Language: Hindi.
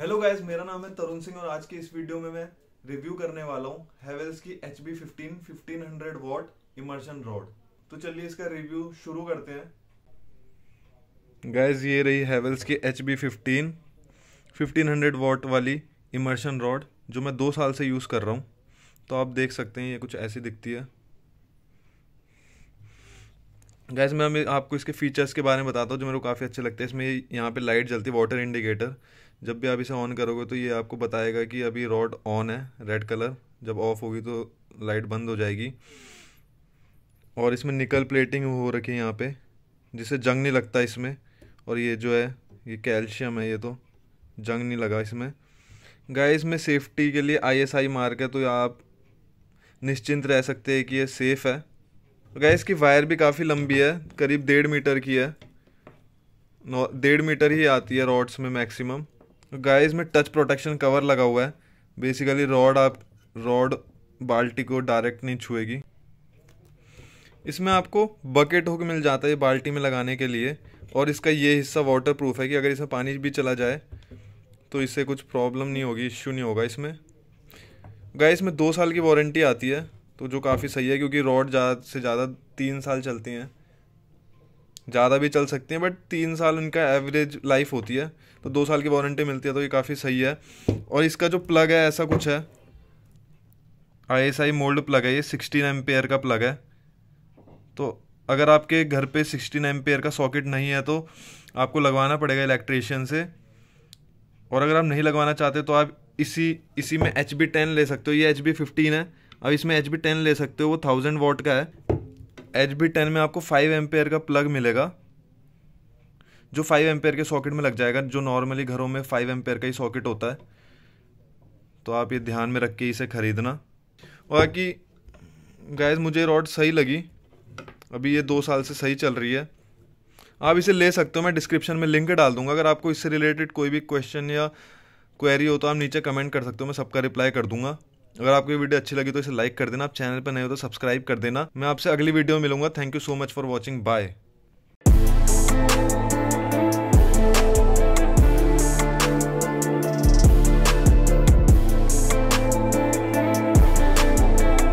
हेलो गाइस मेरा नाम है तरुण सिंह और आज की इस वीडियो में मैं रिव्यू करने वाला हूँ हेवेल्स की H B fifteen fifteen hundred watt immersion rod तो चलिए इसका रिव्यू शुरू करते हैं गाइज ये रही हैवेल्स की H B fifteen fifteen hundred watt वाली इमर्शन रॉड जो मैं दो साल से यूज़ कर रहा हूँ तो आप देख सकते हैं ये कुछ ऐसी दिखती है गैस मैं आपको इसके फीचर्स के बारे में बताता हूँ जो मेरे को काफ़ी अच्छे लगते हैं इसमें यहाँ पे लाइट जलती है वाटर इंडिकेटर जब भी आप इसे ऑन करोगे तो ये आपको बताएगा कि अभी रॉड ऑन है रेड कलर जब ऑफ होगी तो लाइट बंद हो जाएगी और इसमें निकल प्लेटिंग हो रखी है यहाँ पे जिससे जंग नहीं लगता इसमें और ये जो है ये कैल्शियम है ये तो जंग नहीं लगा इसमें गाय इसमें सेफ्टी के लिए आईएसआई मार्क है तो आप निश्चिंत रह सकते हैं कि ये सेफ़ है तो गाय इसकी वायर भी काफ़ी लंबी है करीब डेढ़ मीटर की है डेढ़ मीटर ही आती है रॉड्स में मैक्सिमम गाय इसमें टच प्रोटेक्शन कवर लगा हुआ है बेसिकली रॉड आप रॉड बाल्टी को डायरेक्ट नहीं छुएगी इसमें आपको बकेट होकर मिल जाता है बाल्टी में लगाने के लिए और इसका ये हिस्सा वाटर प्रूफ है कि अगर इसमें पानी भी चला जाए तो इससे कुछ प्रॉब्लम नहीं होगी इश्यू नहीं होगा इसमें गाय इसमें दो साल की वारंटी आती है तो जो काफ़ी सही है क्योंकि रॉड ज़्यादा से ज़्यादा तीन साल चलती हैं ज़्यादा भी चल सकती हैं बट तीन साल उनका एवरेज लाइफ होती है तो दो साल की वारंटी मिलती है तो ये काफ़ी सही है और इसका जो प्लग है ऐसा कुछ है I S I mould plug है ये सिक्सटीन एम का प्लग है तो अगर आपके घर पे सिक्सटीन एम का सॉकेट नहीं है तो आपको लगवाना पड़ेगा इलेक्ट्रीशियन से और अगर आप नहीं लगवाना चाहते तो आप इसी इसी में एच बी टेन ले सकते हो ये एच बी फिफ्टीन है अब इसमें एच बी टेन ले सकते हो वो थाउजेंड वॉट का है एच बी टेन में आपको फाइव एम्पेयर का प्लग मिलेगा जो फाइव एम्पेयर के सॉकेट में लग जाएगा जो नॉर्मली घरों में फाइव एम्पेयर का ही सॉकेट होता है तो आप ये ध्यान में रख के इसे ख़रीदना बाकी गैस मुझे रॉड सही लगी अभी ये दो साल से सही चल रही है आप इसे ले सकते हो मैं डिस्क्रिप्शन में लिंक डाल दूंगा अगर आपको इससे रिलेटेड कोई भी क्वेश्चन या क्वेरी हो तो आप नीचे कमेंट कर सकते हो मैं सबका रिप्लाई कर दूंगा अगर आपको ये वीडियो अच्छी लगी तो इसे लाइक कर देना आप चैनल पर नए हो तो सब्सक्राइब कर देना मैं आपसे अगली वीडियो में मिलूंगा thank you so much for watching bye